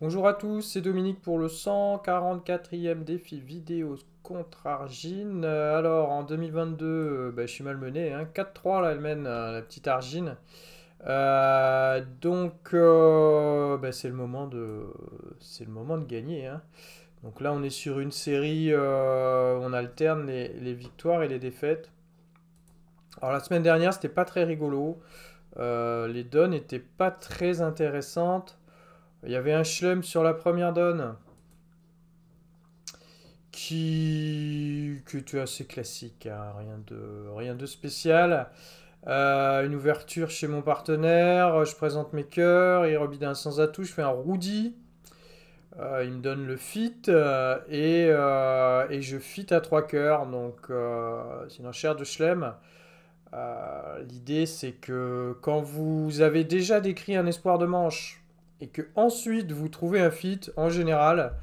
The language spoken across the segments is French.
Bonjour à tous, c'est Dominique pour le 144e défi vidéo contre Argine. Euh, alors en 2022, euh, bah, je suis malmené, 4-3 hein. là elle mène euh, la petite Argine. donc bah, c'est le moment de le moment de gagner. Hein. Donc là on est sur une série, où on alterne les, victoires et les défaites. Alors la semaine dernière c'était pas très rigolo, les donnes n'étaient pas très intéressantes. Il y avait un schlem sur la première donne qui, était assez classique, hein. rien, de, rien de spécial. Euh, une ouverture chez mon partenaire, je présente mes cœurs, il rebide un sans atout, je fais un roudi, euh, il me donne le fit euh, et, je fit à trois cœurs, donc c'est une enchère de Schlem. L'idée c'est que quand vous avez déjà décrit un espoir de manche, et que ensuite vous trouvez un fit, en général,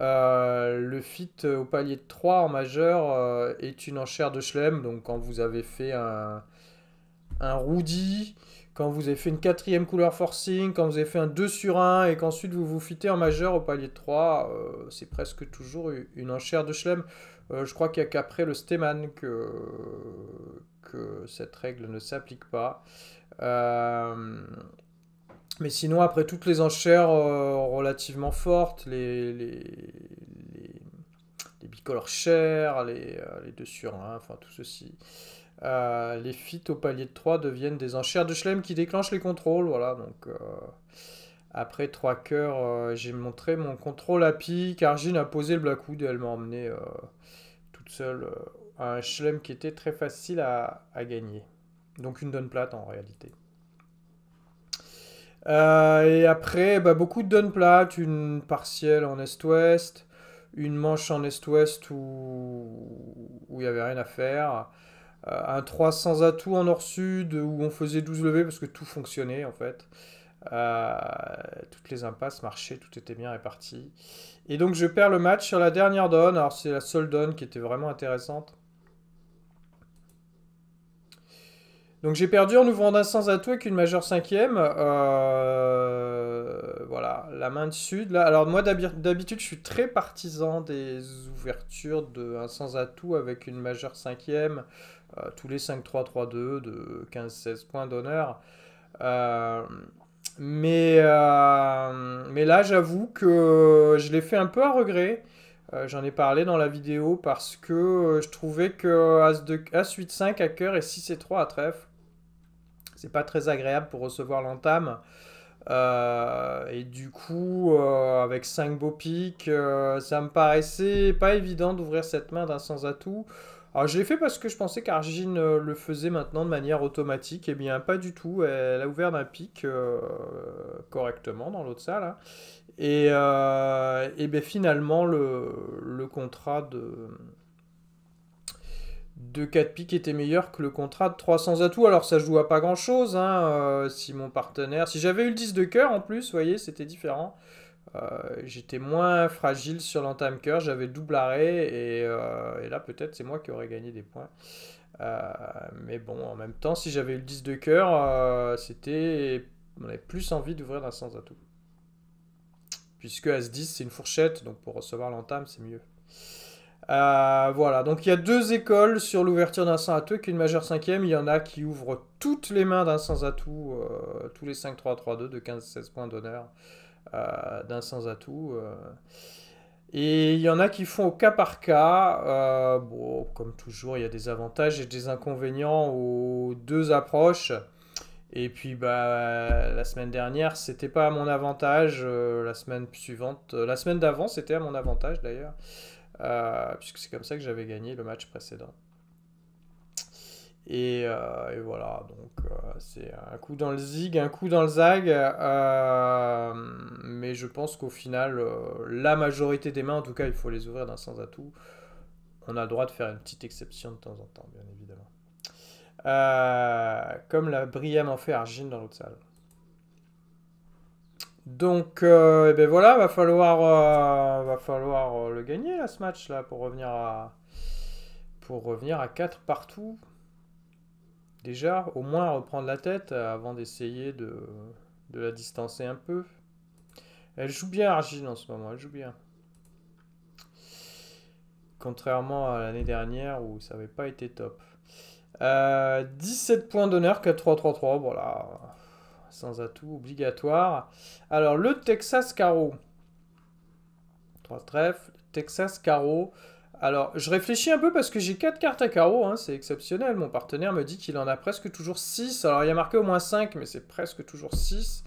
euh, le fit au palier de 3 en majeur euh, est une enchère de Schlem. Donc quand vous avez fait un, un Rudy, quand vous avez fait une quatrième couleur forcing, quand vous avez fait un 2 sur 1 et qu'ensuite vous vous fitez en majeur au palier de 3, euh, c'est presque toujours une enchère de Schlem. je crois qu'il n'y a qu'après le Steman que, que cette règle ne s'applique pas. Mais sinon, après toutes les enchères euh, relativement fortes, les, les, bicolores chers, les, 2 euh, sur 1, enfin tout ceci, euh, les fits au palier de 3 deviennent des enchères de Schlem qui déclenchent les contrôles. Voilà, donc après 3 cœurs, j'ai montré mon contrôle à pique. Argine a posé le Blackwood et elle m'a emmené toute seule à un Schlem qui était très facile à, à gagner. Donc une donne plate en réalité. Euh, et après, bah, beaucoup de donne plates, une partielle en est-ouest, une manche en est-ouest où il n'y avait rien à faire, euh, un un 300 atouts en nord-sud où on faisait 12 levées parce que tout fonctionnait en fait. Euh, toutes les impasses marchaient, tout était bien réparti. Et donc je perds le match sur la dernière donne, alors c'est la seule donne qui était vraiment intéressante. Donc j'ai perdu en ouvrant d'un sans atout avec une majeure cinquième. Euh... Voilà, la main de sud. Là. Alors moi d'habitude je suis très partisan des ouvertures de un sans atout avec une majeure cinquième. Euh, tous les 5-3-3-2 de 15-16 points d'honneur. Euh, mais, euh, mais là j'avoue que je l'ai fait un peu à regret. j'en ai parlé dans la vidéo parce que je trouvais que As, 8 5 à cœur et 6 et 3 à trèfle c'est pas très agréable pour recevoir l'entame. Euh, et du coup, euh, avec 5 beaux pics, euh, ça me paraissait pas évident d'ouvrir cette main d'un sans atout. Alors je fait parce que je pensais qu'Argine le faisait maintenant de manière automatique. Eh bien, pas du tout. Elle a ouvert d'un pic correctement dans l'autre salle. Hein. Et, et bien, finalement, le contrat de de 4 piques était meilleur que le contrat de 300 atouts. Alors ça joue à pas grand chose, hein, euh, si mon partenaire. Si j'avais eu le 10 de cœur en plus, vous voyez, c'était différent. Euh, j'étais moins fragile sur l'entame cœur, j'avais double arrêt euh, et, là peut-être c'est moi qui aurais gagné des points. mais bon, en même temps, si j'avais eu le 10 de cœur, c'était. On avait plus envie d'ouvrir un sans atout. Puisque As-10, c'est une fourchette, donc pour recevoir l'entame, c'est mieux. Euh, voilà, donc il y a deux écoles sur l'ouverture d'un sans atout Qu'une une majeure cinquième. Il y en a qui ouvrent toutes les mains d'un sans atout, euh, tous les 5-3-3-2 de 15-16 points d'honneur euh, d'un sans atout. Et il y en a qui font au cas par cas. bon, comme toujours, il y a des avantages et des inconvénients aux deux approches. Et puis bah la semaine dernière c'était pas à mon avantage, la semaine suivante, la semaine d'avant c'était à mon avantage d'ailleurs. Euh, puisque c'est comme ça que j'avais gagné le match précédent. Et, euh, voilà, donc euh, c'est un coup dans le zig, un coup dans le zag, mais je pense qu'au final, la majorité des mains, en tout cas, il faut les ouvrir d'un à atout. On a le droit de faire une petite exception de temps en temps, bien évidemment. comme l'a en fait Argine dans l'autre salle. Donc, euh, eh ben voilà, va falloir, euh, va falloir euh, le gagner là, ce match là pour revenir à pour revenir à 4 partout. Déjà, au moins reprendre la tête avant d'essayer de, de, la distancer un peu. Elle joue bien Argine en ce moment, elle joue bien. Contrairement à l'année dernière où ça n'avait pas été top. 17 points d'honneur, 4-3-3-3, voilà sans atout obligatoire. Alors, le Texas Carreau. Trois trèfles, Texas Carreau. Alors, je réfléchis un peu parce que j'ai quatre cartes à carreau, hein, c'est exceptionnel. Mon partenaire me dit qu'il en a presque toujours 6. Alors, il y a marqué au moins 5, mais c'est presque toujours 6.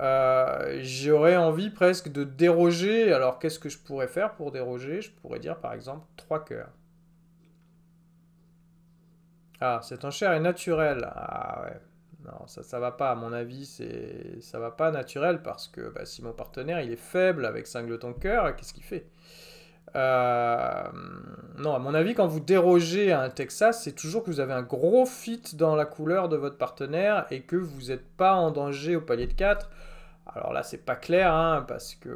Euh, j'aurais envie presque de déroger. Alors, qu'est-ce que je pourrais faire pour déroger Je pourrais dire, par exemple, 3 cœurs. Ah, cette enchère est naturelle. Ah ouais. Non, ça, ne va pas, à mon avis, c'est ça va pas naturel parce que bah, si mon partenaire il est faible avec ton cœur, qu'est-ce qu'il fait euh, Non, à mon avis, quand vous dérogez à un Texas, c'est toujours que vous avez un gros fit dans la couleur de votre partenaire et que vous n'êtes pas en danger au palier de 4. Alors là, c'est pas clair hein, parce que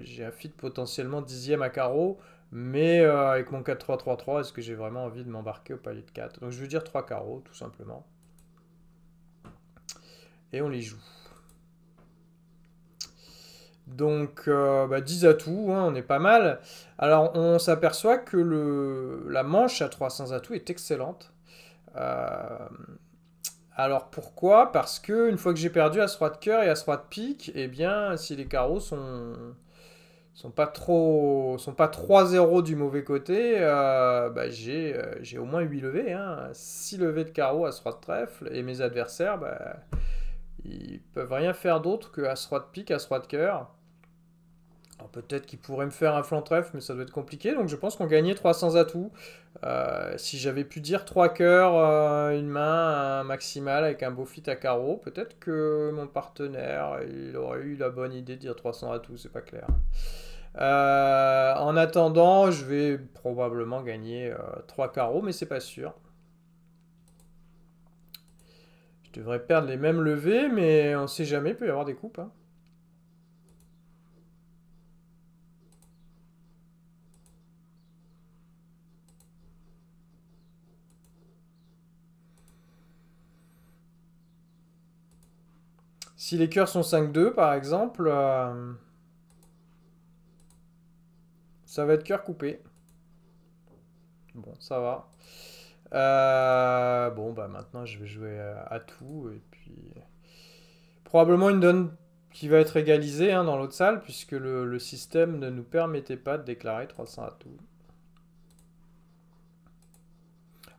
j'ai un fit potentiellement dixième à carreau. Mais euh, avec mon 4-3-3-3, est-ce que j'ai vraiment envie de m'embarquer au palier de 4 Donc je veux dire 3 carreaux, tout simplement on les joue. Donc 10 euh, atouts, bah, hein, on est pas mal. Alors on s'aperçoit que le, la manche à 300 atouts est excellente. Euh, alors pourquoi Parce que une fois que j'ai perdu à de cœur et à 3 de pique, et eh bien si les carreaux sont sont pas trop sont pas 3-0 du mauvais côté, euh, bah, j'ai au moins 8 levées, 6 hein. levées de carreaux à 3 de trèfle et mes adversaires bah, ils peuvent rien faire d'autre que à roi de pique, à roi de cœur. peut-être qu'ils pourraient me faire un flanc trèfle, mais ça doit être compliqué. Donc je pense qu'on gagnait 300 atouts. Euh, si j'avais pu dire 3 cœurs, euh, une main, maximale avec un beau fit à carreau, peut-être que mon partenaire, il aurait eu la bonne idée de dire 300 atouts, c'est pas clair. Euh, en attendant, je vais probablement gagner 3 carreaux, mais c'est pas sûr. Je devrais perdre les mêmes levées, mais on sait jamais, il peut y avoir des coupes. Hein. Si les cœurs sont 5-2, par exemple, euh, ça va être cœur coupé. Bon, ça va. Euh, bon, bah maintenant je vais jouer euh, à tout. Et puis. Probablement une donne qui va être égalisée hein, dans l'autre salle, puisque le, système ne nous permettait pas de déclarer 300 atouts.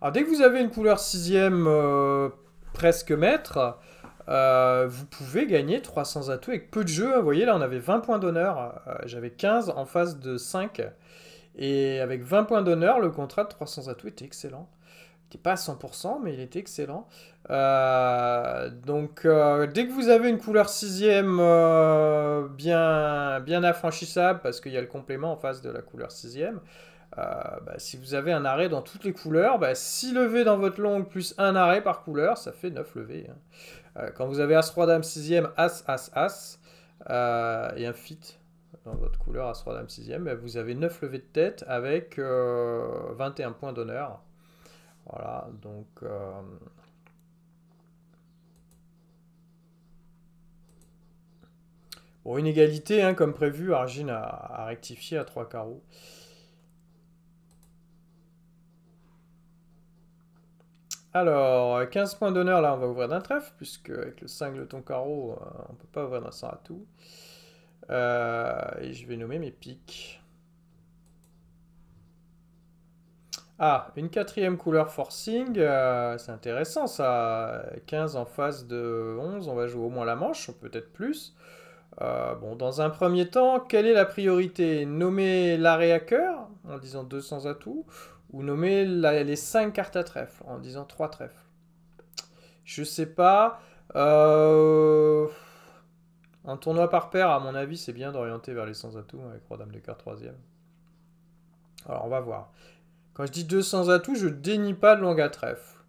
Alors dès que vous avez une couleur 6ème euh, presque maître, vous pouvez gagner 300 atouts avec peu de jeu Vous voyez, là, on avait 20 points d'honneur. J'avais 15 en face de 5. Et avec 20 points d'honneur, le contrat de 300 atouts était excellent n'était pas à 100%, mais il était excellent. Euh, donc, euh, dès que vous avez une couleur 6e euh, bien, bien affranchissable, parce qu'il y a le complément en face de la couleur sixième, bah, si vous avez un arrêt dans toutes les couleurs, 6 bah, levées dans votre longue plus un arrêt par couleur, ça fait 9 levées. Hein. quand vous avez As-Roi Dame sixième, As, As, As, et un fit dans votre couleur As-Roi Dame sixième, bah, vous avez 9 levées de tête avec 21 points d'honneur. Voilà, donc... Euh, bon, une égalité, hein, comme prévu, Argin a, rectifié à 3 carreaux. Alors, 15 points d'honneur, là, on va ouvrir d'un trèfle, puisque avec le 5 de ton carreau, euh, on ne peut pas ouvrir d'un sang à tout. Euh, et je vais nommer mes piques. Ah, une quatrième couleur forcing, euh, c'est intéressant ça. 15 en face de 11, on va jouer au moins la manche, peut-être plus. Euh, bon, dans un premier temps, quelle est la priorité Nommer l'arrêt à cœur, en disant 200 atouts, ou nommer les 5 cartes à trèfle, en disant 3 trèfles Je sais pas. Euh... Un tournoi par paire, à mon avis, c'est bien d'orienter vers les 100 atouts avec Roi Dame de cœur troisième. Alors, on va voir. Quand je dis 200 atouts, je dénie pas de langue à trèfle.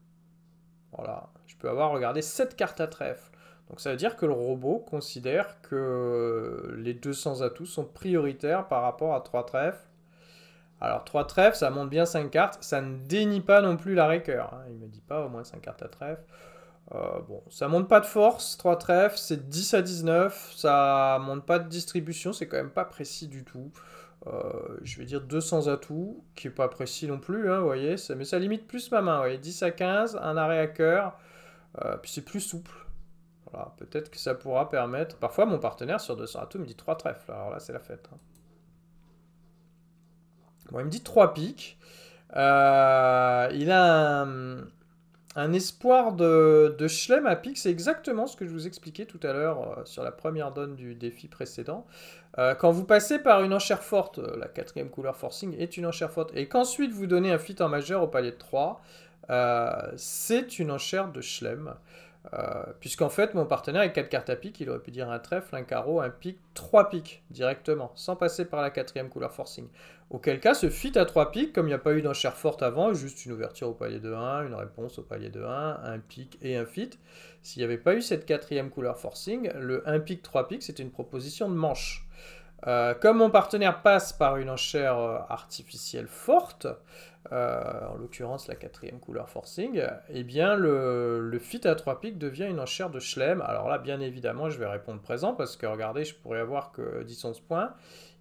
Voilà, je peux avoir regardé 7 cartes à trèfle. Donc ça veut dire que le robot considère que les 200 atouts sont prioritaires par rapport à 3 trèfles. Alors 3 trèfles, ça monte bien 5 cartes, ça ne dénie pas non plus la récœur. Hein. Il ne me dit pas au moins 5 cartes à trèfle. Euh, bon, ça monte pas de force, 3 trèfles, c'est 10 à 19, ça monte pas de distribution, c'est quand même pas précis du tout. Euh, je vais dire 200 atouts, qui n'est pas précis non plus, hein, voyez, mais ça limite plus ma main, 10 à 15, un arrêt à cœur, euh, puis c'est plus souple. Voilà, peut-être que ça pourra permettre... Parfois, mon partenaire sur 200 atouts me dit 3 trèfles, alors là, c'est la fête. Hein. Bon, il me dit 3 piques. Euh, il a un, un espoir de, Schlem à pic, c'est exactement ce que je vous expliquais tout à l'heure euh, sur la première donne du défi précédent. Euh, quand vous passez par une enchère forte, euh, la quatrième couleur forcing est une enchère forte, et qu'ensuite vous donnez un fit en majeur au palier de 3, c'est une enchère de Schlem. Euh, puisqu'en fait, mon partenaire a 4 cartes à pique, il aurait pu dire un trèfle, un carreau, un pique, 3 piques directement, sans passer par la quatrième couleur forcing. Auquel cas, ce fit à 3 piques, comme il n'y a pas eu d'enchère forte avant, juste une ouverture au palier de 1, une réponse au palier de 1, un pique et un fit. S'il n'y avait pas eu cette quatrième couleur forcing, le 1 pique, 3 piques, c'était une proposition de manche. Euh, comme mon partenaire passe par une enchère euh, artificielle forte, euh, en l'occurrence la quatrième couleur forcing, eh bien le, fit à 3 pics devient une enchère de Schlem. Alors là, bien évidemment, je vais répondre présent parce que regardez, je pourrais avoir que 10 11 points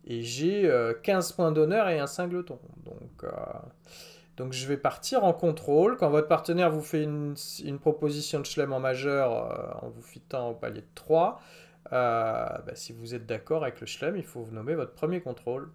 et j'ai 15 euh, points d'honneur et un singleton. Donc, euh, donc je vais partir en contrôle. Quand votre partenaire vous fait une, proposition de Schlem en majeur en vous fitant au palier de 3, bah, si vous êtes d'accord avec le Schlem, il faut vous nommer votre premier contrôle.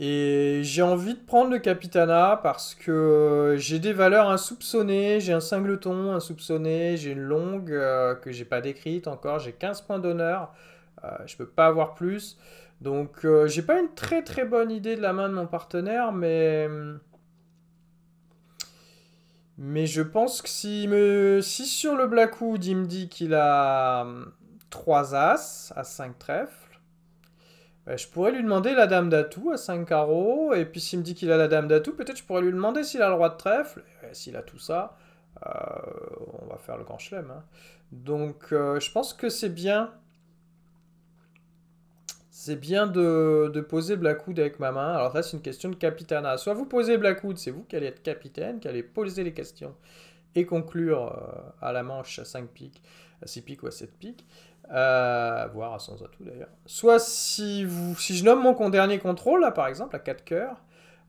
Et j'ai envie de prendre le Capitana parce que j'ai des valeurs insoupçonnées, j'ai un singleton insoupçonné, j'ai une longue que euh, que j'ai pas décrite encore, j'ai 15 points d'honneur, je euh, je peux pas avoir plus. Donc je euh, j'ai pas une très très bonne idée de la main de mon partenaire, mais... Mais je pense que si, me... si sur le Blackwood il me dit qu'il a 3 hum, As à 5 trèfles, euh, je pourrais lui demander la dame d'atout à 5 carreaux, et puis s'il me dit qu'il a la dame d'atout, peut-être je pourrais lui demander s'il a le roi de trèfle, et ben, s'il a tout ça, euh, on va faire le grand chelem. Hein. Donc euh, je pense que c'est bien. C'est bien de, poser Blackwood avec ma main. Alors ça, c'est une question de capitana. Soit vous posez Blackwood, c'est vous qui allez être capitaine, qui allez poser les questions et conclure à la manche à 5 piques, à 6 piques ou à 7 piques voire sans atout d'ailleurs. Soit si, si je nomme mon dernier contrôle, là par exemple, à 4 coeurs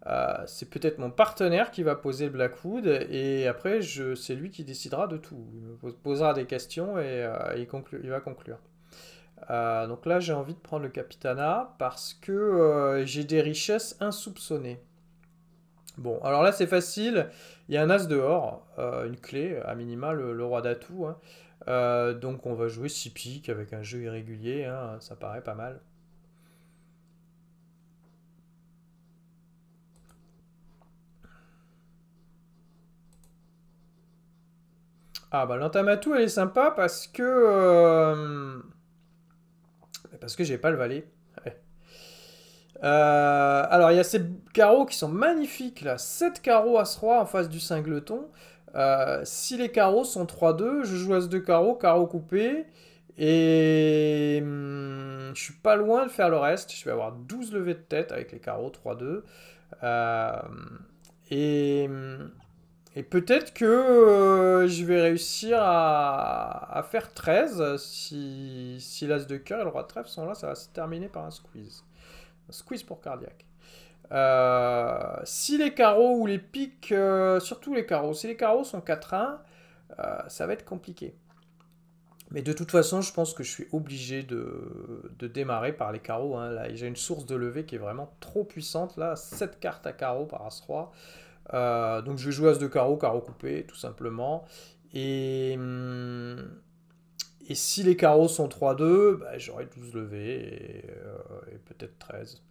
euh, c'est peut-être mon partenaire qui va poser le Blackwood, et après c'est lui qui décidera de tout. Il me posera des questions et, euh, il, il, va conclure. Euh, donc là j'ai envie de prendre le Capitana parce que j'ai des richesses insoupçonnées. Bon, alors là, c'est facile. Il y a un as dehors, euh, une clé, à minima, le, roi d'atout. Hein. Euh, donc on va jouer 6 piques avec un jeu irrégulier, hein, ça paraît pas mal. Ah bah tout, elle est sympa parce que... Euh, parce que j'ai pas le valet. Euh, alors, il y a ces carreaux qui sont magnifiques, là. 7 carreaux à ce roi en face du singleton. Euh, si les carreaux sont 3-2, je joue à ce 2 carreaux, carreau coupé. Et hmm, je suis pas loin de faire le reste. Je vais avoir 12 levées de tête avec les carreaux, 3-2. Euh, et, hmm, et peut-être que je vais réussir à, faire 13 si, si l'as de cœur et le roi de trèfle sont là. Ça va se terminer par un squeeze. Squeeze pour cardiaque. Euh, si les carreaux ou les piques, euh, surtout les carreaux, si les carreaux sont 4-1, euh, ça va être compliqué. Mais de toute façon, je pense que je suis obligé de, démarrer par les carreaux. Hein. là, j'ai une source de levée qui est vraiment trop puissante. Là, 7 cartes à carreaux par As-3. donc je vais jouer As de carreau, carreaux coupé, tout simplement. Et... Hum, et si les carreaux sont 3-2, bah, j'aurais j'aurai 12 levés et, euh, peut-être 13.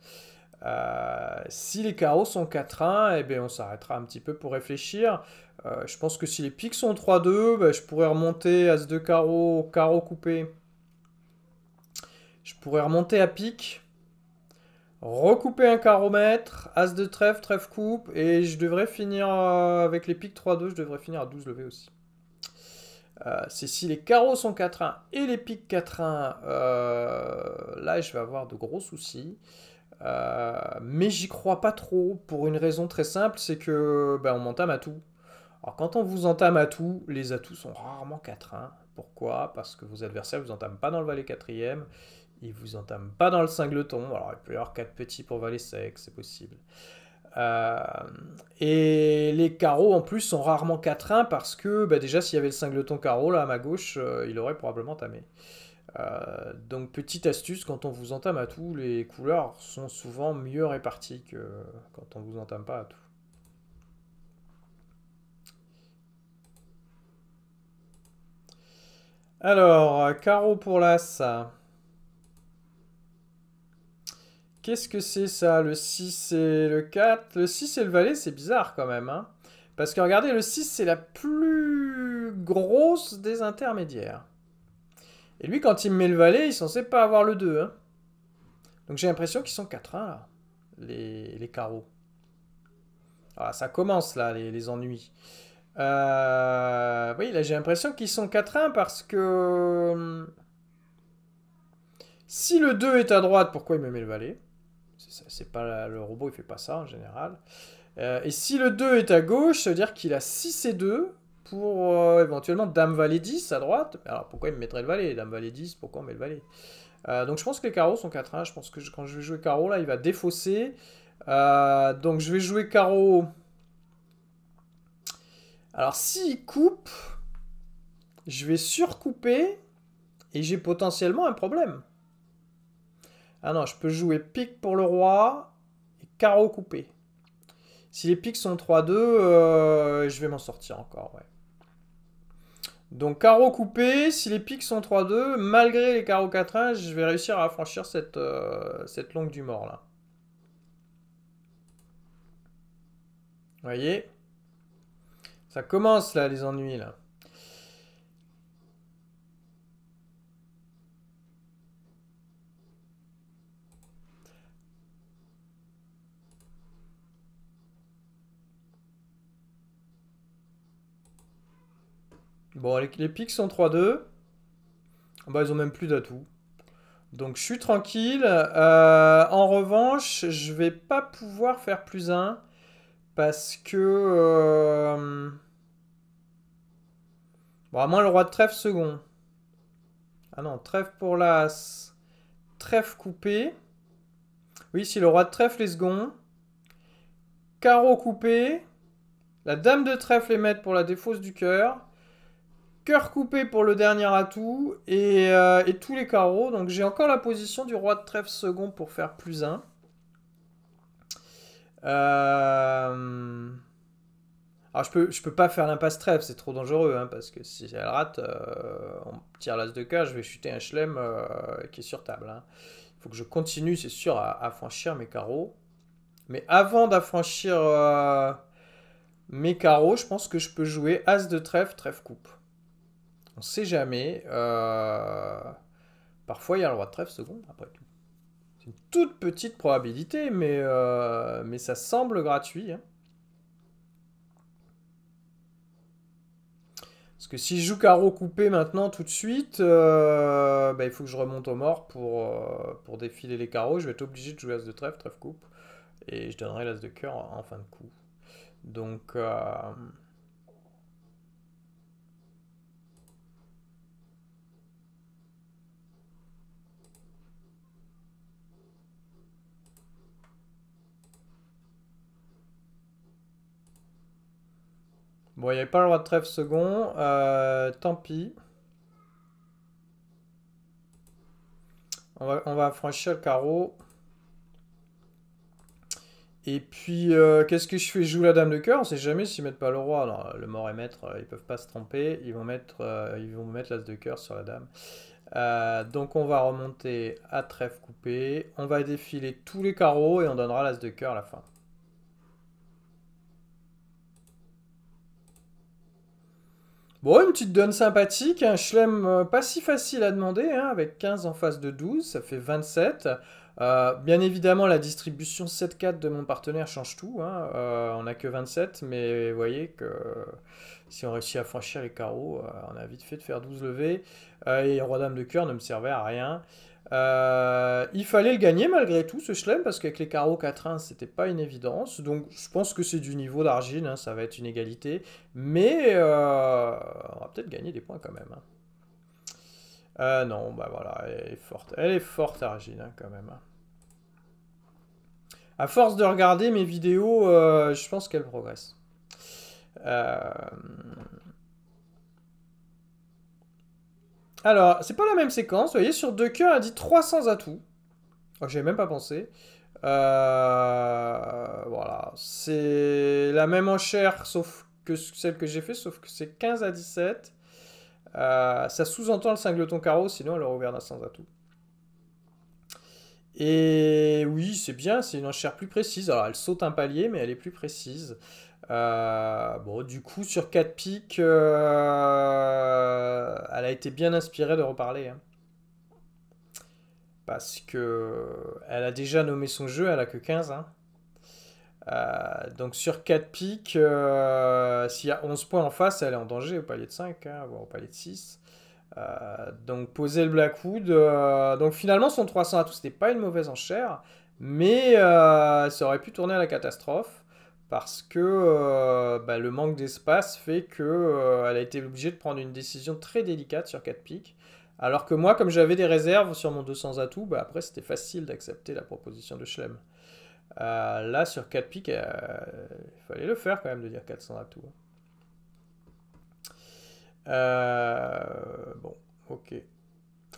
Euh, si les carreaux sont 4-1, eh ben, on s'arrêtera un petit peu pour réfléchir. Euh, je pense que si les piques sont 3-2, je pourrais remonter As de 2 carreaux, carreau bah, coupé. Je pourrais remonter à pique. Recouper un caromètre, As de trèfle, trèfle coupe, et je devrais finir avec les piques 3-2, je devrais finir à 12 levées aussi. Euh, c'est si les carreaux sont 4-1 et les piques 4-1, euh, là je vais avoir de gros soucis. Euh, mais j'y crois pas trop pour une raison très simple, c'est que ben, on m'entame à tout. Alors quand on vous entame à tout, les atouts sont rarement 4-1. Pourquoi Parce que vos adversaires vous entament pas dans le valet 4ème, ils vous entament pas dans le singleton. Alors il peut y avoir 4 petits pour valet sec, c'est possible. Euh, et les carreaux en plus sont rarement 4-1 parce que bah, déjà s'il y avait le singleton carreau là à ma gauche, euh, il aurait probablement tamé. Euh, donc petite astuce, quand on vous entame à tout, les couleurs sont souvent mieux réparties que quand on vous entame pas à tout. Alors, carreau pour l'as. Qu'est-ce que c'est ça Le 6 et le 4 Le 6 et le valet, c'est bizarre quand même. Hein. Parce que regardez, le 6, c'est la plus grosse des intermédiaires. Et lui, quand il me met le valet, il est censé pas avoir le 2. Hein. Donc j'ai l'impression qu'ils sont 4-1 hein, là, les, carreaux. Ah, ça commence là, les, ennuis. Euh, oui, là j'ai l'impression qu'ils sont 4-1 parce que... Hmm, si le 2 est à droite, pourquoi il me met le valet c'est pas le robot, il fait pas ça en général. Euh, et si le 2 est à gauche, ça veut dire qu'il a 6 et 2 pour euh, éventuellement Dame Valet 10 à droite. Alors pourquoi il me mettrait le Valet Dame Valet 10, pourquoi on met le Valet euh, Donc je pense que les carreaux sont 4 1 hein. Je pense que quand je vais jouer carreau, là, il va défausser. donc je vais jouer carreau. Alors s'il coupe, je vais surcouper et j'ai potentiellement un problème. Ah non, je peux jouer pique pour le roi et carreau coupé. Si les piques sont 3-2, euh, je vais m'en sortir encore, Donc carreau coupé, si les piques sont 3-2, malgré les carreaux 4-1, je vais réussir à franchir cette, euh, cette longue du mort là. Vous voyez Ça commence là les ennuis là. Bon, les, piques pics sont 3-2. Bah, ils ont même plus d'atouts. Donc je suis tranquille. Euh, en revanche, je vais pas pouvoir faire plus 1 parce que... Euh, bon, à moins le roi de trèfle second. Ah non, trèfle pour l'as. Trèfle coupé. Oui, si le roi de trèfle est second. Carreau coupé. La dame de trèfle est maître pour la défausse du cœur. Cœur coupé pour le dernier atout euh, et, tous les carreaux. Donc j'ai encore la position du roi de trèfle second pour faire plus 1. Euh, alors je peux, je peux pas faire l'impasse trèfle, c'est trop dangereux, hein, parce que si elle rate, euh, on tire l'as de cœur, je vais chuter un chelem qui est sur table. Hein. Il faut que je continue, c'est sûr, à, à, franchir mes carreaux. Mais avant d'affranchir mes carreaux, je pense que je peux jouer as de trèfle, trèfle coupe. On ne sait jamais. Euh, parfois, il y a le roi de trèfle second, après tout. C'est une toute petite probabilité, mais, euh, mais ça semble gratuit. Hein. Parce que si je joue carreau coupé maintenant tout de suite, euh, bah, il faut que je remonte au mort pour, pour défiler les carreaux. Je vais être obligé de jouer as de trèfle, trèfle coupe. Et je donnerai l'as de cœur en fin de coup. Donc, Bon, il n'y avait pas le droit de trèfle second. Euh, tant pis. On va, franchir le carreau. Et puis, euh, qu'est-ce que je fais Je joue la dame de cœur. On ne sait jamais s'ils mettent pas le roi. le mort et maître, euh, ils peuvent pas se tromper. Ils vont mettre mettre l'as de cœur sur la dame. donc, on va remonter à trèfle coupé. On va défiler tous les carreaux et on donnera l'as de cœur à la fin. Bon, une petite donne sympathique, un chelem euh, pas si facile à demander, hein, avec 15 en face de 12, ça fait 27. Euh, bien évidemment, la distribution 7-4 de mon partenaire change tout. Hein, euh, on n'a que 27, mais vous voyez que si on réussit à franchir les carreaux, on a vite fait de faire 12 levées. et Roi-Dame de cœur ne me servait à rien. Euh, il fallait le gagner malgré tout ce chelem parce qu'avec les carreaux 4-1 c'était pas une évidence donc je pense que c'est du niveau d'argile hein, ça va être une égalité mais euh, on va peut-être gagner des points quand même hein. euh, non bah voilà elle est forte elle est forte argile hein, quand même à force de regarder mes vidéos je pense qu'elle progresse euh... Alors, c'est pas la même séquence. Vous voyez, sur cœurs, elle dit 300 atouts. Oh, J'avais même pas pensé. Euh, voilà. C'est la même enchère, sauf que celle que j'ai fait, sauf que c'est 15 à 17. Euh, ça sous-entend le singleton carreau, sinon elle aurait ouvert à 100 atouts. Et oui, c'est bien, c'est une enchère plus précise. Alors, elle saute un palier, mais elle est plus précise. Euh, bon, du coup, sur 4 piques euh, elle a été bien inspirée de reparler. Hein. Parce que elle a déjà nommé son jeu, elle a que 15. Hein. Euh, donc sur 4 pics, s'il y a 11 points en face, elle est en danger au palier de 5, hein, voire au palier de 6. donc poser le Blackwood. donc finalement, son 300 à tout, c'était pas une mauvaise enchère, mais ça aurait pu tourner à la catastrophe parce que euh, bah, le manque d'espace fait qu'elle euh, a été obligée de prendre une décision très délicate sur 4 piques. Alors que moi, comme j'avais des réserves sur mon 200 atouts, bah, après c'était facile d'accepter la proposition de Schlem. Euh, là, sur 4 piques, il fallait le faire quand même de dire 400 atouts. Hein. bon, ok.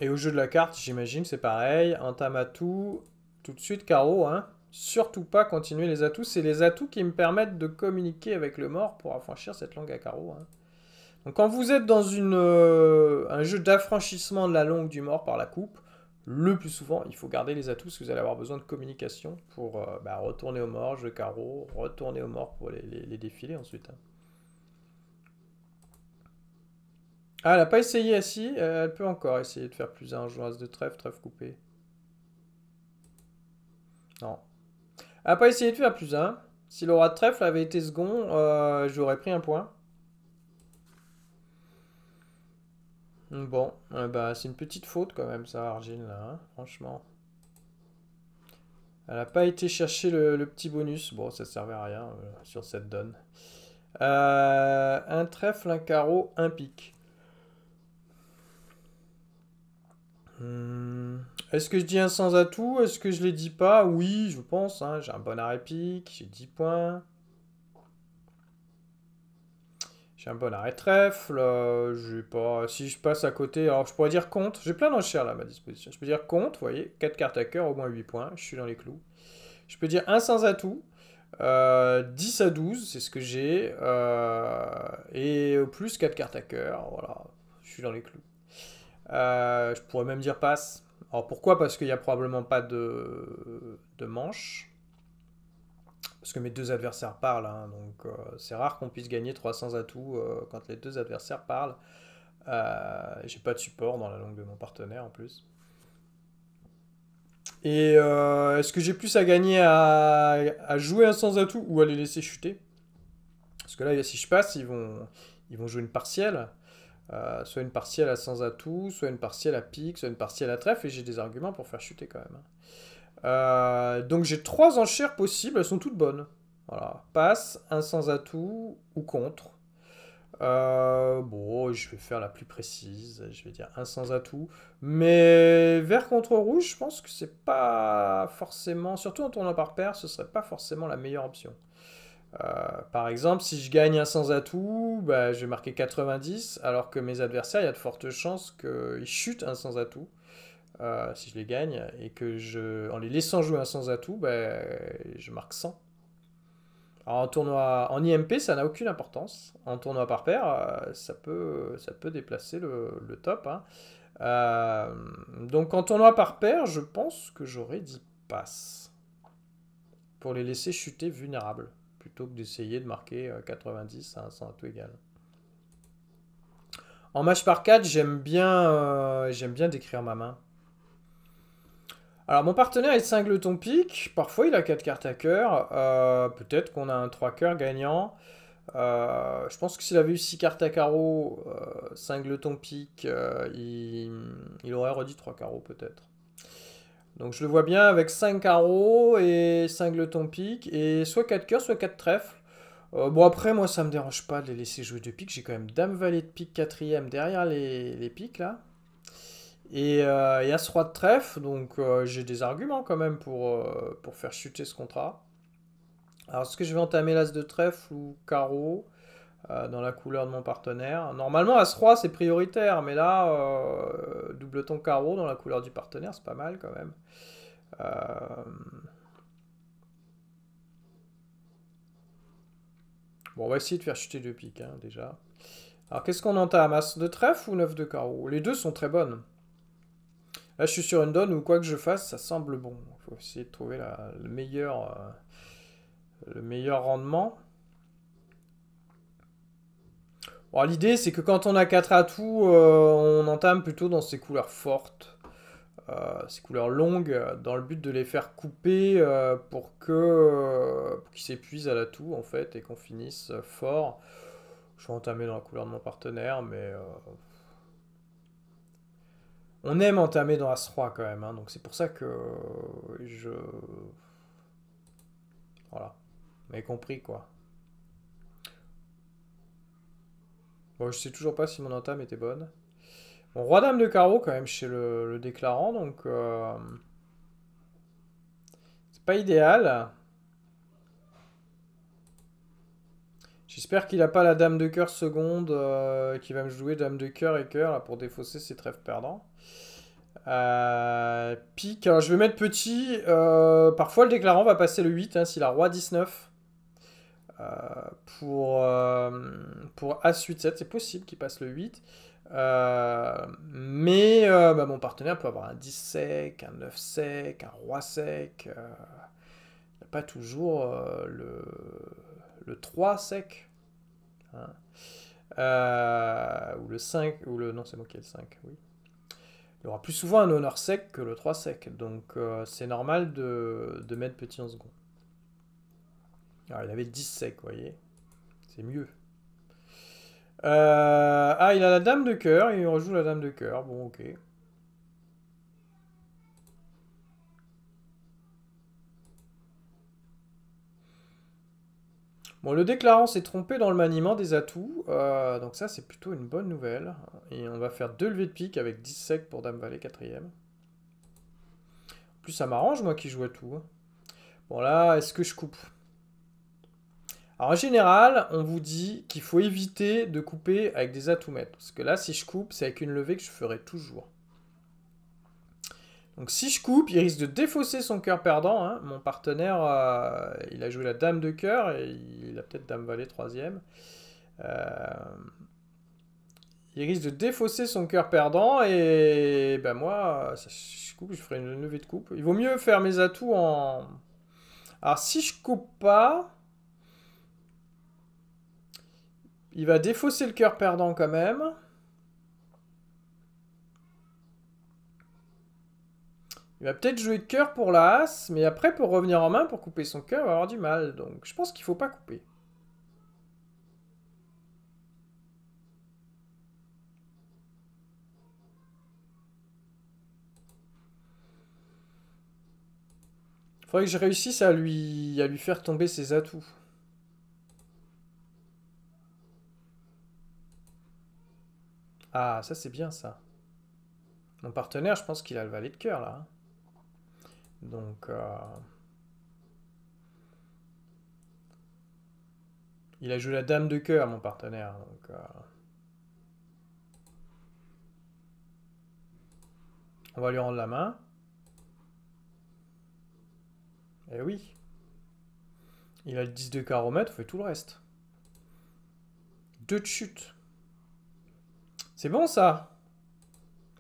Et au jeu de la carte, j'imagine, c'est pareil. un tamatou, tout de suite carreau, hein surtout pas continuer les atouts. C'est les atouts qui me permettent de communiquer avec le mort pour affranchir cette langue à carreaux. Hein. Donc quand vous êtes dans une, euh, un jeu d'affranchissement de la langue du mort par la coupe, le plus souvent, il faut garder les atouts parce que vous allez avoir besoin de communication pour euh, bah, retourner au mort, jeu carreau, retourner au mort pour les, défiler ensuite. Hein. Ah, elle n'a pas essayé assis, ah, elle peut encore essayer de faire plus un de trèfle, trèfle coupé. Non, n'a pas essayé de faire plus Hein. Si le roi de trèfle avait été second, euh, j'aurais pris un point. Bon, bah, c'est une petite faute quand même ça, Argile, là, hein, franchement. Elle n'a pas été chercher le, petit bonus. Bon, ça servait à rien euh, sur cette donne. Euh, un trèfle, un carreau, un pic. Hmm. Est-ce que je dis un sans atout Est-ce que je les dis pas Oui, je pense. Hein, j'ai un bon arrêt pique, j'ai 10 points. J'ai un bon arrêt trèfle. Euh, pas... Si je passe à côté, alors je pourrais dire compte. J'ai plein d'enchères là à ma disposition. Je peux dire compte, vous voyez, 4 cartes à cœur, au moins 8 points. Je suis dans les clous. Je peux dire un sans atout. 10 euh, à 12, c'est ce que j'ai. Euh, et au plus 4 cartes à cœur. Voilà, je suis dans les clous. je pourrais même dire passe. Alors pourquoi Parce qu'il n'y a probablement pas de, manche. Parce que mes deux adversaires parlent, hein, donc euh, c'est rare qu'on puisse gagner 300 atouts euh, quand les deux adversaires parlent. Euh, j'ai pas de support dans la langue de mon partenaire en plus. Et est-ce que j'ai plus à gagner à, jouer un sans atout ou à les laisser chuter Parce que là, si je passe, ils vont, ils vont jouer une partielle. Euh, soit une partielle à sans atout, soit une partielle à pique, soit une partielle à trèfle, et j'ai des arguments pour faire chuter quand même. Hein. Euh, donc j'ai trois enchères possibles, elles sont toutes bonnes. Voilà, passe, un sans atout ou contre. Euh, bon, je vais faire la plus précise, je vais dire un sans atout. Mais vert contre rouge, je pense que c'est pas forcément, surtout en tournant par paire, ce serait pas forcément la meilleure option. Euh, par exemple, si je gagne un sans atout, bah, je vais marquer 90, alors que mes adversaires, il y a de fortes chances qu'ils chutent un sans atout. Euh, si je les gagne et que je, en les laissant jouer un sans atout, bah, je marque 100. Alors en tournoi en IMP, ça n'a aucune importance. En tournoi par paire, euh, ça peut, ça peut déplacer le, top. Hein. donc en tournoi par paire, je pense que j'aurais dit passe pour les laisser chuter vulnérables plutôt que d'essayer de marquer 90 à, 100 à tout égal. En match par 4, j'aime bien, euh, bien décrire ma main. Alors, mon partenaire est singleton ton pique. Parfois, il a 4 cartes à cœur. Euh, peut-être qu'on a un 3 cœur gagnant. Euh, je pense que s'il avait eu 6 cartes à carreau, singleton ton pique, il, il aurait redit 3 carreaux peut-être. Donc je le vois bien avec 5 carreaux et 5 ton pique, et soit 4 cœurs, soit 4 trèfles. Euh, bon après, moi ça me dérange pas de les laisser jouer de pique, j'ai quand même Dame Valet de pique quatrième derrière les, les piques là. Et, il euh, y a roi de trèfle, donc euh, j'ai des arguments quand même pour, pour faire chuter ce contrat. Alors est-ce que je vais entamer l'As de trèfle ou carreau euh, dans la couleur de mon partenaire. Normalement, As-Roi, c'est prioritaire, mais là, euh, double ton carreau dans la couleur du partenaire, c'est pas mal quand même. Euh, bon, on va essayer de faire chuter deux piques, hein, déjà. Alors, qu'est-ce qu'on entame Masse de trèfle ou 9 de carreau Les deux sont très bonnes. Là, je suis sur une donne où quoi que je fasse, ça semble bon. Il faut essayer de trouver le, meilleur, le meilleur rendement. L'idée, c'est que quand on a 4 atouts, euh, on entame plutôt dans ces couleurs fortes, euh, ces couleurs longues, dans le but de les faire couper euh, pour qu'ils s'épuisent à l'atout, en fait, et qu'on finisse fort. Je suis entamé dans la couleur de mon partenaire, mais... On aime entamer dans As-3 quand même, hein, donc c'est pour ça que je... Voilà. mais compris, quoi. Bon, je sais toujours pas si mon entame était bonne. Mon Roi-Dame de carreau quand même chez le, déclarant, donc... Euh, c'est pas idéal. J'espère qu'il n'a pas la Dame de cœur seconde euh, qui va me jouer Dame de cœur et cœur là, pour défausser ses trèfles perdants. Euh, pique, je vais mettre petit. parfois le déclarant va passer le 8 hein, s'il a Roi 19. Euh, pour, euh, pour A8-7, c'est possible qu'il passe le 8. Euh, mais bah, mon partenaire peut avoir un 10 sec, un 9 sec, un roi sec. il n'y a pas toujours le, le 3 sec. Hein. ou le 5, ou le... Non, c'est moi qui le 5, oui. Il aura plus souvent un honneur sec que le 3 sec. Donc c'est normal de, de mettre petit en second il avait 10 sec, vous voyez. C'est mieux. Euh, ah, il a la dame de cœur, il rejoue la dame de cœur. Bon, ok. Bon, le déclarant s'est trompé dans le maniement des atouts, euh, donc ça c'est plutôt une bonne nouvelle. Et on va faire deux levées de pique avec 10 sec pour Dame Valet quatrième. En plus ça m'arrange moi qui joue à tout. Hein. Bon là, est-ce que je coupe alors en général, on vous dit qu'il faut éviter de couper avec des atouts maîtres. Parce que là, si je coupe, c'est avec une levée que je ferai toujours. Donc si je coupe, il risque de défausser son cœur perdant. Hein. Mon partenaire, euh, il a joué la dame de cœur et il a peut-être dame valet troisième. Euh, il risque de défausser son cœur perdant et ben moi, si je coupe, je ferai une levée de coupe. Il vaut mieux faire mes atouts en... Alors si je coupe pas, Il va défausser le cœur perdant quand même. Il va peut-être jouer cœur pour la as, mais après pour revenir en main, pour couper son cœur, il va avoir du mal. Donc je pense qu'il ne faut pas couper. faudrait que je réussisse à lui, à lui faire tomber ses atouts. Ah, ça c'est bien ça. Mon partenaire, je pense qu'il a le valet de cœur là. Hein. Donc... Euh, il a joué la dame de cœur, mon partenaire. Euh. On va lui rendre la main. Eh oui. Il a le 10 de caromètre, on fait tout le reste. Deux de chute. C'est bon ça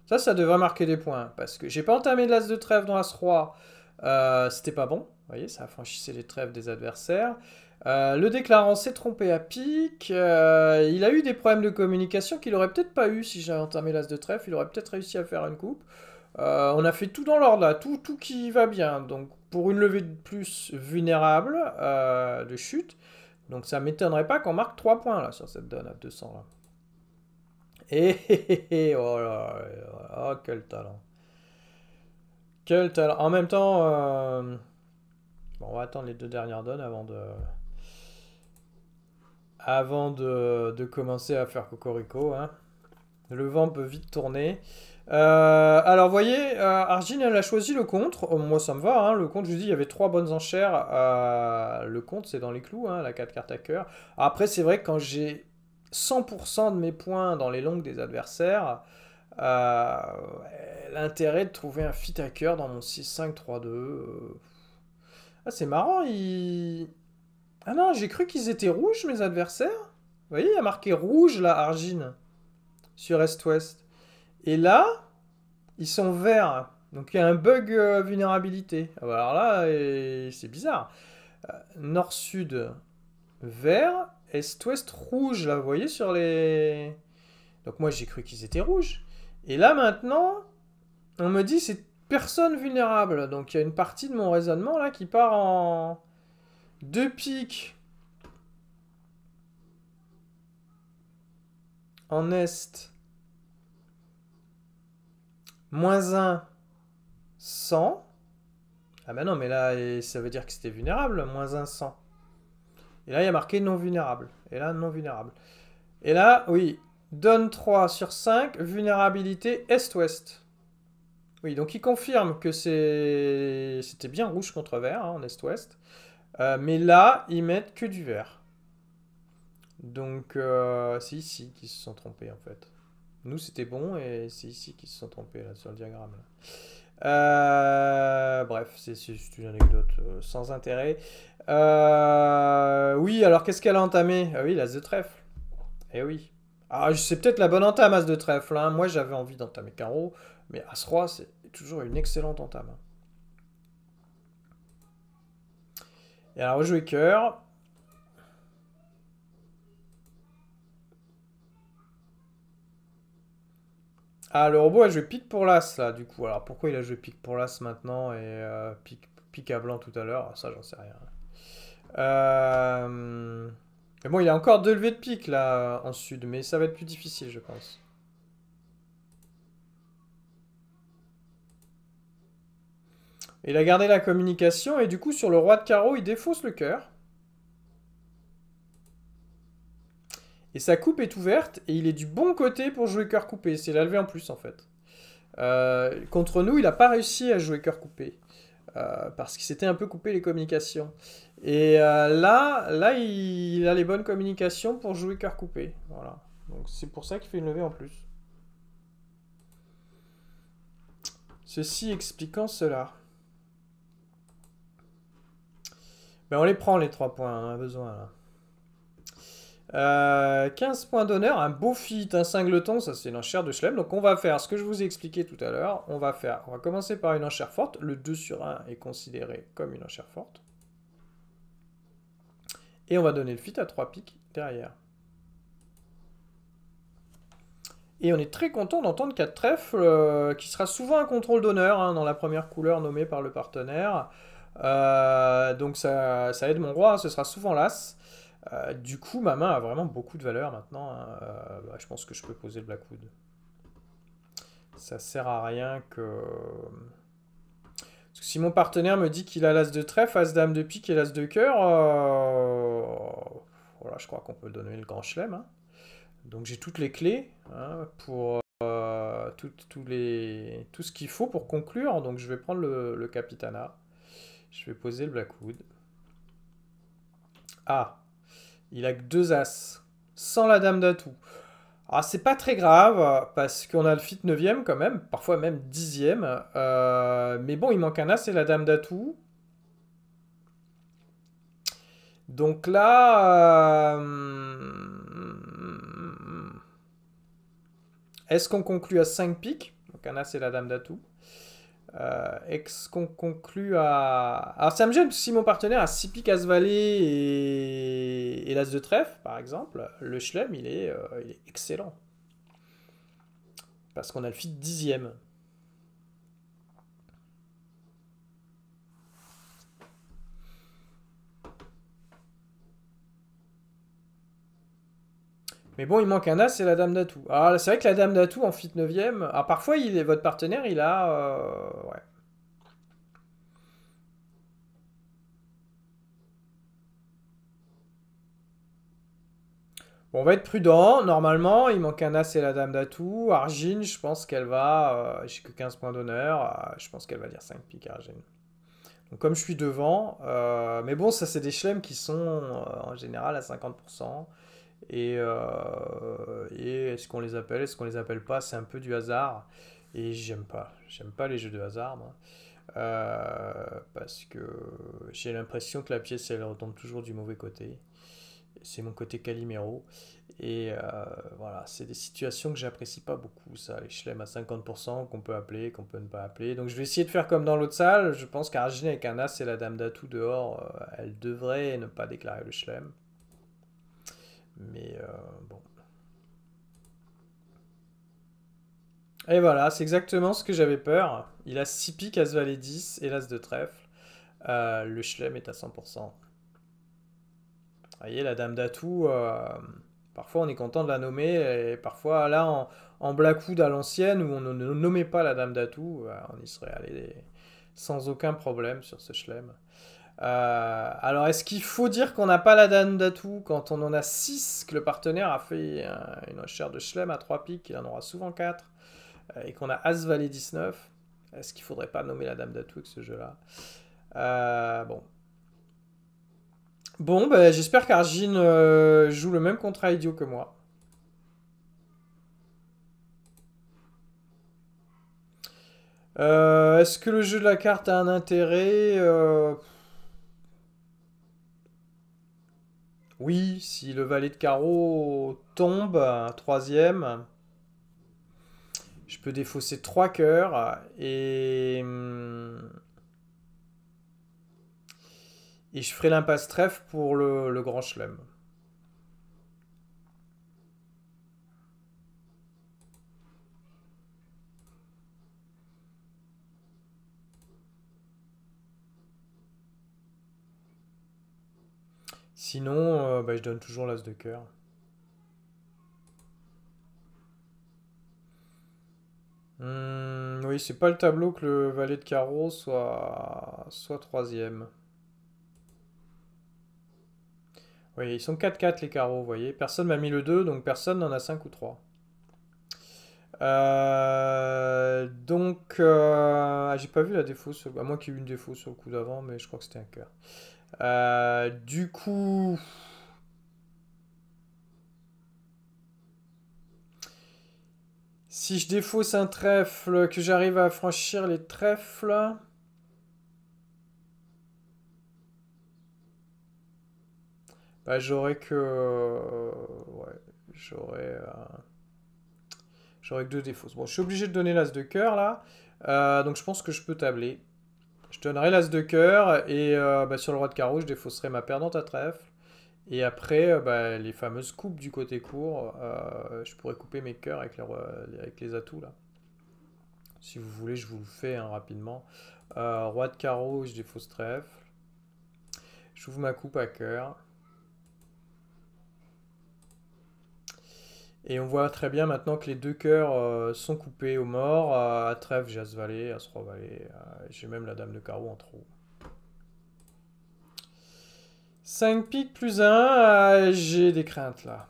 Ça, ça devrait marquer des points. Parce que j'ai pas entamé l'as de trèfle dans as roi. Euh, c'était pas bon. Vous voyez, ça affranchissait les trèfles des adversaires. Euh, le déclarant s'est trompé à pique. Euh, il a eu des problèmes de communication qu'il aurait peut-être pas eu si j'avais entamé l'as de trèfle. Il aurait peut-être réussi à faire une coupe. on a fait tout dans l'ordre là, tout, tout qui va bien. Donc pour une levée de plus vulnérable de chute, donc ça m'étonnerait pas qu'on marque 3 points là sur cette donne à 200 là. Et eh, eh, eh, oh là oh, quel talent. Quel talent. En même temps, euh, bon, on va attendre les deux dernières donnes avant de avant de, commencer à faire cocorico. Hein. Le vent peut vite tourner. Alors, euh, alors, voyez, euh, elle a choisi le contre. Oh, moi, ça me va. Hein. Le contre, je vous dis, il y avait trois bonnes enchères. Euh, le contre, c'est dans les clous, hein, la 4 cartes à cœur. Après, c'est vrai que quand j'ai 100% de mes points dans les longues des adversaires, euh, l'intérêt de trouver un fit hacker dans mon 6-5-3-2. Euh, ah, c'est marrant, Ah non, j'ai cru qu'ils étaient rouges, mes adversaires. Vous voyez, il y a marqué rouge, là, Argine, sur Est-Ouest. Et là, ils sont verts. Donc il y a un bug euh, vulnérabilité. Ah, bah, alors là, c'est bizarre. Nord-Sud, vert est-ouest rouge, là, vous voyez sur les... Donc moi j'ai cru qu'ils étaient rouges. Et là maintenant, on me dit c'est personne vulnérable. Donc il y a une partie de mon raisonnement là qui part en deux pics en est moins 1 100. Ah ben non mais là ça veut dire que c'était vulnérable, moins 1 100. Et là, il y a marqué non vulnérable. Et là, non vulnérable. Et là, oui, donne 3 sur 5, vulnérabilité est-ouest. Oui, donc il confirme que c'était bien rouge contre vert hein, en est-ouest. Euh, mais là, ils mettent que du vert. Donc, euh, c'est ici qu'ils se sont trompés en fait. Nous, c'était bon et c'est ici qu'ils se sont trompés sur le diagramme. Euh, bref, c'est juste une anecdote sans intérêt. Euh, oui, alors qu'est-ce qu'elle a entamé Ah oui, l'as de trèfle. Eh oui. Ah, c'est peut-être la bonne entame, as de trèfle. Hein. Moi, j'avais envie d'entamer carreau, mais as roi, c'est toujours une excellente entame. Et alors, rejouer cœur. Ah, le robot a joué pique pour l'as, là, du coup. Alors, pourquoi il a joué pique pour l'as maintenant et pique, euh, pique à blanc tout à l'heure ah, Ça, j'en sais rien. Euh, mais bon, il a encore deux levées de pique là en sud, mais ça va être plus difficile, je pense. Il a gardé la communication et du coup sur le roi de carreau, il défausse le cœur. Et sa coupe est ouverte et il est du bon côté pour jouer cœur coupé. C'est la levée en plus en fait. Euh, contre nous, il n'a pas réussi à jouer cœur coupé. Euh, parce qu'il s'était un peu coupé les communications. Et euh, là, là il, a les bonnes communications pour jouer cœur coupé. Voilà. Donc c'est pour ça qu'il fait une levée en plus. Ceci expliquant cela. Ben on les prend les trois points, on hein, a besoin là. 15 euh, points d'honneur, un beau fit, un singleton, ça c'est une enchère de Schlem. Donc on va faire ce que je vous ai expliqué tout à l'heure. On va faire, on va commencer par une enchère forte. Le 2 sur 1 est considéré comme une enchère forte. Et on va donner le fit à 3 piques derrière. Et on est très content d'entendre 4 trèfles, euh, qui sera souvent un contrôle d'honneur hein, dans la première couleur nommée par le partenaire. Euh, donc ça, aide mon roi, hein, ce sera souvent l'as. Euh, du coup, ma main a vraiment beaucoup de valeur maintenant. Hein. Euh, bah, je pense que je peux poser le Blackwood. Ça sert à rien que... si mon partenaire me dit qu'il a l'as de trèfle, as dame de pique et l'as de cœur, euh, voilà, je crois qu'on peut donner le grand chelem. Hein. Donc j'ai toutes les clés hein, pour tout, les... tout ce qu'il faut pour conclure. Donc je vais prendre le, le capitana. Je vais poser le Blackwood. Ah, il a que deux As, sans la dame d'atout. Ah, c'est pas très grave, parce qu'on a le fit 9 quand même, parfois même dixième. Euh, mais bon, il manque un As et la dame d'atout. Donc là... Euh, est-ce qu'on conclut à 5 piques Donc un As et la dame d'atout est euh, ce qu'on conclut à. Alors ça me gêne si mon partenaire a 6 piques As-Valet et, et l'As de trèfle, par exemple, le Schlem, euh, il est, excellent. Parce qu'on a le fit dixième. Mais bon, il manque un as, et la dame d'atout. Ah, c'est vrai que la dame d'atout en fit 9ème. Ah, parfois, il est, votre partenaire, il a. Euh, ouais. Bon, on va être prudent. Normalement, il manque un as et la dame d'atout. Argine, je pense qu'elle va. Euh, j'ai que 15 points d'honneur. Ah, je pense qu'elle va dire 5 piques, Argine. Donc, comme je suis devant. Euh, mais bon, ça, c'est des chelems qui sont en général à 50%. Euh, et, est-ce qu'on les appelle, est-ce qu'on les appelle pas C'est un peu du hasard. Et j'aime pas. J'aime pas les jeux de hasard, euh, parce que j'ai l'impression que la pièce, elle retombe toujours du mauvais côté. C'est mon côté Calimero. Et euh, voilà, c'est des situations que j'apprécie pas beaucoup, ça. Les chelems à 50% qu'on peut appeler, qu'on peut ne pas appeler. Donc je vais essayer de faire comme dans l'autre salle. Je pense qu'un avec un As et la Dame d'Atout dehors, elle devrait ne pas déclarer le chelem. Mais euh, bon. Et voilà, c'est exactement ce que j'avais peur. Il a 6 piques, As Valet 10 et l'As de trèfle. Euh, le Schlem est à 100%. Vous voyez, la Dame d'Atout, euh, parfois on est content de la nommer, et parfois là, en, en Blackwood à l'ancienne, où on ne nommait pas la Dame d'Atout, on y serait allé sans aucun problème sur ce Schlem. Euh, alors, est-ce qu'il faut dire qu'on n'a pas la dame d'atout quand on en a 6, que le partenaire a fait une recherche de Schlem à 3 piques, qu'il en aura souvent 4, euh, et qu'on a As Valet 19 Est-ce qu'il faudrait pas nommer la dame d'atout avec ce jeu-là euh, Bon. Bon, ben, j'espère qu'Argine joue le même contrat idiot que moi. Est-ce que le jeu de la carte a un intérêt Oui, si le valet de carreau tombe, euh, troisième, je peux défausser trois cœurs et... Hum, et je ferai l'impasse trèfle pour le grand chelem. Sinon, euh, bah, je donne toujours l'as de cœur. Hmm, oui, c'est pas le tableau que le valet de carreau soit, soit troisième. Oui, ils sont 4-4 les carreaux, vous voyez. Personne m'a mis le 2, donc personne n'en a 5 ou 3. Euh, donc, euh, ah, j'ai pas vu la défaut, sur, à moins qu'il y eu une défaut sur le coup d'avant, mais je crois que c'était un cœur. Euh, du coup... Si je défausse un trèfle, que j'arrive à franchir les trèfles... Bah, j'aurais que... Euh, ouais, euh, j'aurais... que deux défausses. Bon, je suis obligé de donner l'as de cœur, là. donc, je pense que je peux tabler. Je donnerai l'as de cœur et euh, bah, sur le roi de carreau, je défausserai ma perdante à trèfle. Et après, euh, bah, les fameuses coupes du côté court, euh, je pourrais couper mes cœurs avec, les atouts là. Si vous voulez, je vous le fais hein, rapidement. roi de carreau, je défausse trèfle. J'ouvre ma coupe à cœur. Et on voit très bien maintenant que les deux cœurs euh, sont coupés aux morts, à, à valet, valer, à revaler. J'ai même la Dame de Carreau en trop. 5 piques plus 1, euh, j'ai des craintes là.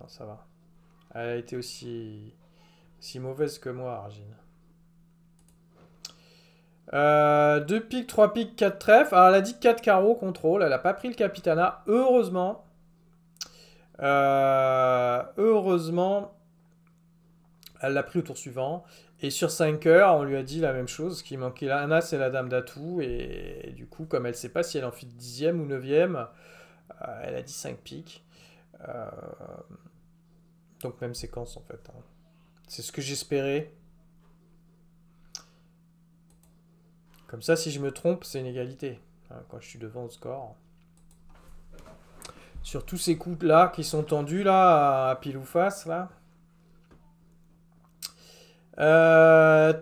Non, ça va. Elle a été aussi, aussi mauvaise que moi, Argine. 2 piques, 3 piques, 4 trèfles. Alors, elle a dit 4 carreaux, contrôle. Elle n'a pas pris le capitana, heureusement. Euh, heureusement, elle l'a pris au tour suivant. Et sur 5 heures, on lui a dit la même chose. Ce qui manquait là, Anna, c'est la dame d'atout. Et, du coup, comme elle ne sait pas si elle en fit 10e ou 9e, euh, elle a dit 5 piques. Euh, donc, même séquence en fait. Hein. C'est ce que j'espérais. Comme ça, si je me trompe, c'est une égalité. Hein, quand je suis devant au score sur tous ces coups là qui sont tendus là à pile ou face là. 13 euh,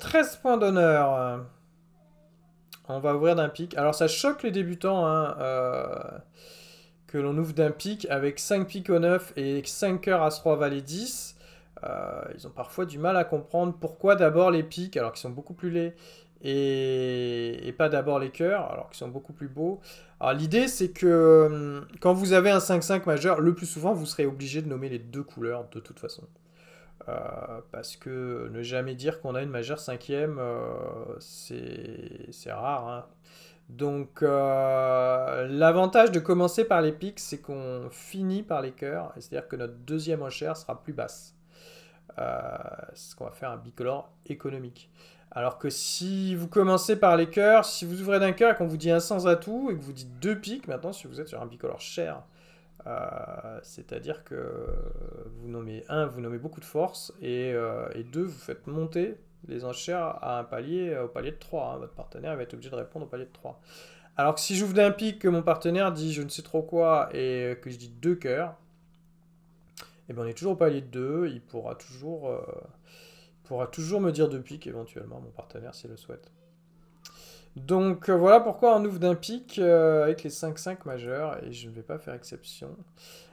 points d'honneur. On va ouvrir d'un pic. Alors ça choque les débutants hein, euh, que l'on ouvre d'un pic avec 5 pics au 9 et 5 heures à 3 valet 10. ils ont parfois du mal à comprendre pourquoi d'abord les pics, alors qu'ils sont beaucoup plus laids, et, pas d'abord les cœurs, alors qu'ils sont beaucoup plus beaux. Alors l'idée c'est que hum, quand vous avez un 5-5 majeur, le plus souvent vous serez obligé de nommer les deux couleurs de toute façon. Euh, parce que ne jamais dire qu'on a une majeure cinquième, euh, c'est rare. Hein. Donc euh, l'avantage de commencer par les pics, c'est qu'on finit par les cœurs, c'est-à-dire que notre deuxième enchère sera plus basse. C'est euh, ce qu'on va faire un bicolore économique. Alors que si vous commencez par les cœurs, si vous ouvrez d'un cœur et qu'on vous dit un sans atout et que vous dites deux piques, maintenant si vous êtes sur un bicolore cher, euh, c'est-à-dire que vous nommez un, vous nommez beaucoup de force, et, euh, deux, vous faites monter les enchères à un palier, euh, au palier de 3. Hein. Votre partenaire va être obligé de répondre au palier de 3. Alors que si j'ouvre d'un pic, que mon partenaire dit je ne sais trop quoi et que je dis deux cœurs, et eh bien on est toujours au palier de 2, il pourra toujours pourra toujours me dire de pique éventuellement, mon partenaire, s'il le souhaite. Donc euh, voilà pourquoi on ouvre d'un pic euh, avec les 5-5 majeurs, et je ne vais pas faire exception.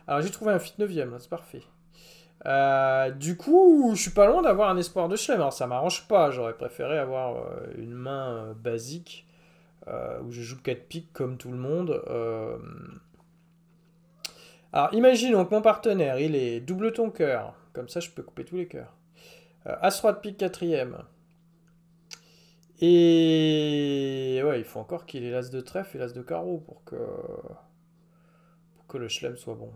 Alors j'ai trouvé un fit 9ème, hein, c'est parfait. Euh, du coup, je suis pas loin d'avoir un espoir de chèvre. Alors ça m'arrange pas, j'aurais préféré avoir une main basique où je joue 4 piques comme tout le monde. Alors imaginons que mon partenaire, il est double ton cœur, comme ça je peux couper tous les cœurs. Euh, As roi de pique quatrième. Et ouais, il faut encore qu'il ait l'as de trèfle et l'as de carreau pour que, pour que le chelem soit bon.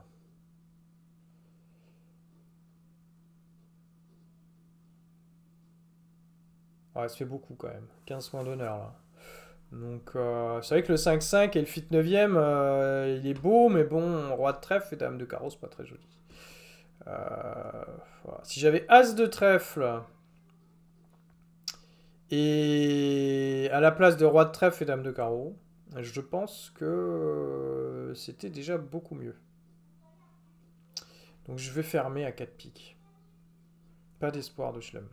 Ouais, ah, ça fait beaucoup quand même. 15 points d'honneur là. Donc, euh, c'est vrai que le 5-5 et le fit 9ème, euh, il est beau, mais bon, roi de trèfle et dame de carreau, c'est pas très joli. Euh, si j'avais As de trèfle et à la place de Roi de trèfle et Dame de carreau, je pense que c'était déjà beaucoup mieux. Donc je vais fermer à 4 piques. Pas d'espoir de Schlem.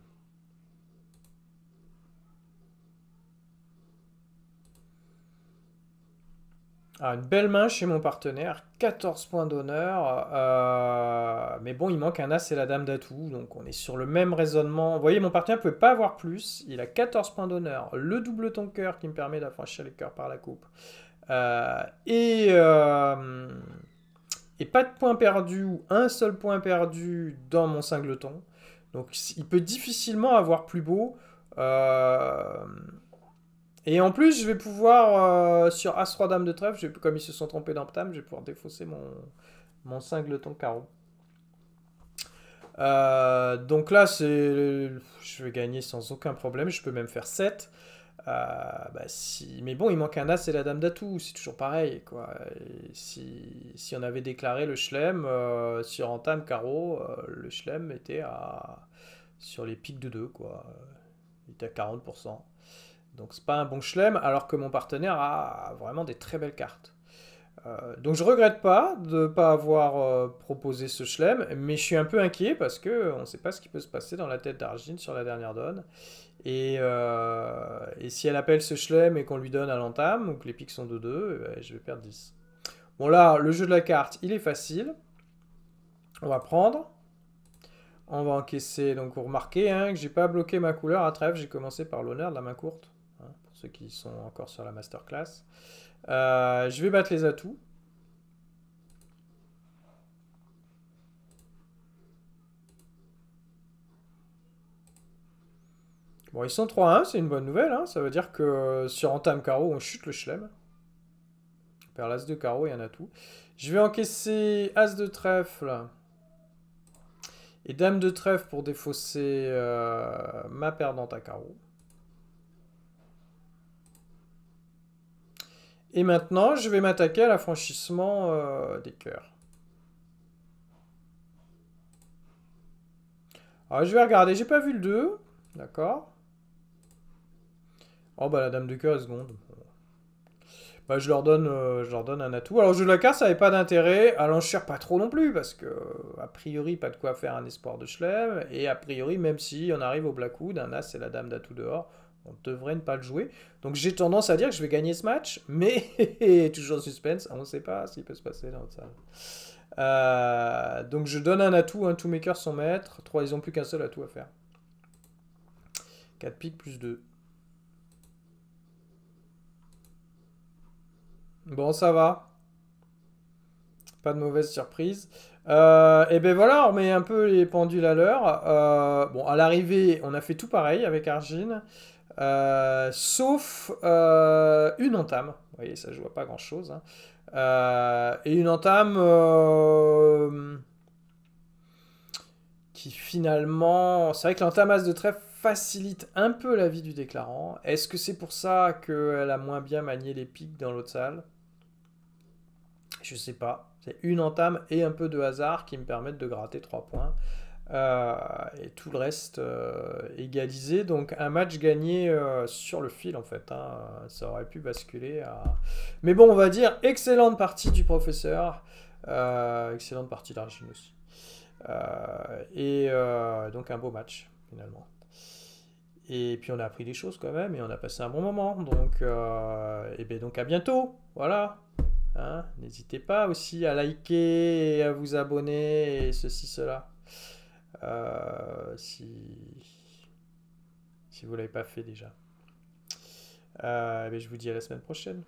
une belle main chez mon partenaire, 14 points d'honneur. Euh, mais bon, il manque un as et la dame d'atout, donc on est sur le même raisonnement. Vous voyez, mon partenaire ne peut pas avoir plus. Il a 14 points d'honneur, le double cœur qui me permet d'affranchir les cœurs par la coupe. Euh, euh, et, pas de points perdu ou un seul point perdu dans mon singleton. Donc il peut difficilement avoir plus beau. Et en plus, je vais pouvoir, euh, sur As 3 Dame de trèfle, je comme ils se sont trompés dans Ptam, je vais pouvoir défausser mon, mon 5 carreau. donc là, je vais gagner sans aucun problème. Je peux même faire 7. Euh, bah, si... Mais bon, il manque un as et la dame d'atout. C'est toujours pareil. Quoi. si... on avait déclaré le schlem euh, sur entame carreau, le schlem était à... sur les pics de 2. Quoi. Il était à 40%. Donc c'est pas un bon chelem, alors que mon partenaire a vraiment des très belles cartes. Euh, donc je regrette pas de ne pas avoir euh, proposé ce chelem, mais je suis un peu inquiet parce que on ne sait pas ce qui peut se passer dans la tête d'Argine sur la dernière donne. Et, euh, si elle appelle ce chelem et qu'on lui donne à l'entame, ou que les pics sont de 2, eh ben, je vais perdre 10. Bon là, le jeu de la carte, il est facile. On va prendre. On va encaisser, donc vous remarquez que hein, que j'ai pas bloqué ma couleur à trèfle, j'ai commencé par l'honneur de la main courte qui sont encore sur la masterclass. Euh, je vais battre les atouts. Bon, ils sont 3-1, c'est une bonne nouvelle. Hein. Ça veut dire que euh, sur entame carreau, on chute le chelem. On perd l'as de carreau et un atout. Je vais encaisser as de trèfle et dame de trèfle pour défausser euh, ma perdante à carreau. Et maintenant, je vais m'attaquer à l'affranchissement euh, des cœurs. Ah, je vais regarder, j'ai pas vu le 2. D'accord. Oh, bah, la dame de cœur est seconde. Bah, je leur donne, euh, leur donne un atout. Alors, je jeu de la carte, ça n'avait pas d'intérêt. À cherche pas trop non plus, parce que, euh, a priori, pas de quoi faire un espoir de Schlem. Et a priori, même si on arrive au Blackwood, un as et la dame d'atout dehors, on devrait ne pas le jouer. Donc j'ai tendance à dire que je vais gagner ce match, mais toujours en suspense, on ne sait pas ce qui peut se passer dans le salle. Euh, donc je donne un atout, un hein. mes cœurs sont maître. 3, ils n'ont plus qu'un seul atout à faire. 4 piques plus 2. Bon, ça va. Pas de mauvaise surprise. Euh, et ben voilà, on met un peu les pendules à l'heure. Euh, bon, à l'arrivée, on a fait tout pareil avec Argine. Euh, sauf euh, une entame. Vous voyez, ça joue pas grand-chose. Hein. Euh, et une entame qui finalement... C'est vrai que l'entame as de trèfle facilite un peu la vie du déclarant. Est-ce que c'est pour ça qu'elle a moins bien manié les piques dans l'autre salle Je sais pas. C'est une entame et un peu de hasard qui me permettent de gratter 3 points. Euh, et tout le reste euh, égalisé. Donc un match gagné euh, sur le fil en fait. Hein. Ça aurait pu basculer. Mais bon, on va dire excellente partie du professeur. excellente partie d'Arginus aussi. et donc un beau match finalement. Et puis on a appris des choses quand même et on a passé un bon moment. Donc, et bien donc à bientôt. Voilà. Hein, n'hésitez pas aussi à liker, et à vous abonner et ceci, cela. Euh, si, si vous ne l'avez pas fait déjà. Euh, mais je vous dis à la semaine prochaine.